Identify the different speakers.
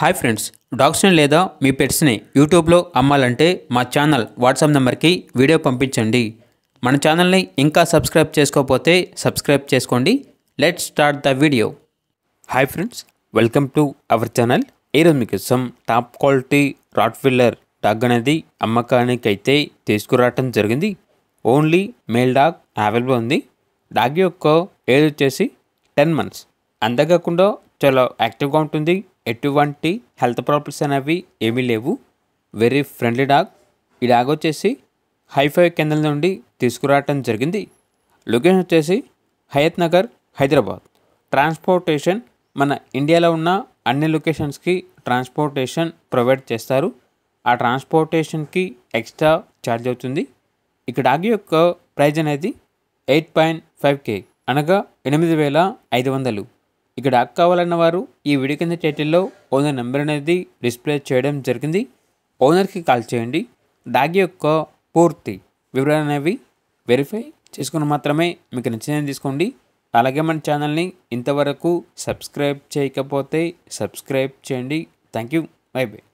Speaker 1: hi friends డాగ్స్ని లేదా మీ పెట్స్ని యూట్యూబ్లో అమ్మాలంటే మా ఛానల్ వాట్సాప్ నెంబర్కి వీడియో పంపించండి మన ఛానల్ని ఇంకా సబ్స్క్రైబ్ చేసుకోకపోతే సబ్స్క్రైబ్ చేసుకోండి let start the video hi friends welcome to our channel ఈరోజు ఇష్టం టాప్ క్వాలిటీ ఫిల్లర్ డాగ్ అనేది అమ్మకానికి అయితే తీసుకురావటం జరిగింది ఓన్లీ మేల్ డాగ్ అవైలబుల్ ఉంది డాగ్ యొక్క ఏజ్ వచ్చేసి టెన్ మంత్స్ అంతేకాకుండా చాలా యాక్టివ్గా ఉంటుంది ఎటువంటి హెల్త్ ప్రాబ్లమ్స్ అనేవి ఏమీ లేవు వెరీ ఫ్రెండ్లీ డాగ్ ఈ డాగ్ వచ్చేసి హైఫై కేంద్రం నుండి తీసుకురావటం జరిగింది లొకేషన్ వచ్చేసి హయత్ నగర్ హైదరాబాద్ ట్రాన్స్పోర్టేషన్ మన ఇండియాలో ఉన్న అన్ని లొకేషన్స్కి ట్రాన్స్పోర్టేషన్ ప్రొవైడ్ చేస్తారు ఆ ట్రాన్స్పోర్టేషన్కి ఎక్స్ట్రా ఛార్జ్ అవుతుంది ఇక్కడ డాగ్ యొక్క ప్రైజ్ అనేది ఎయిట్ పాయింట్ ఫైవ్ కే అనగా ఎనిమిది వేల ఐదు వందలు ఇక్కడ యాప్ కావాలన్న వారు ఈ వీడియో కింద టైటిల్లో ఓనర్ నెంబర్ అనేది డిస్ప్లే చేయడం జరిగింది ఓనర్కి కాల్ చేయండి డాగ్ యొక్క పూర్తి వివరాలు అనేవి వెరిఫై చేసుకుని మాత్రమే మీకు నచ్చిందని తీసుకోండి అలాగే మన ఛానల్ని ఇంతవరకు సబ్స్క్రైబ్ చేయకపోతే సబ్స్క్రైబ్ చేయండి థ్యాంక్ యూ బై బై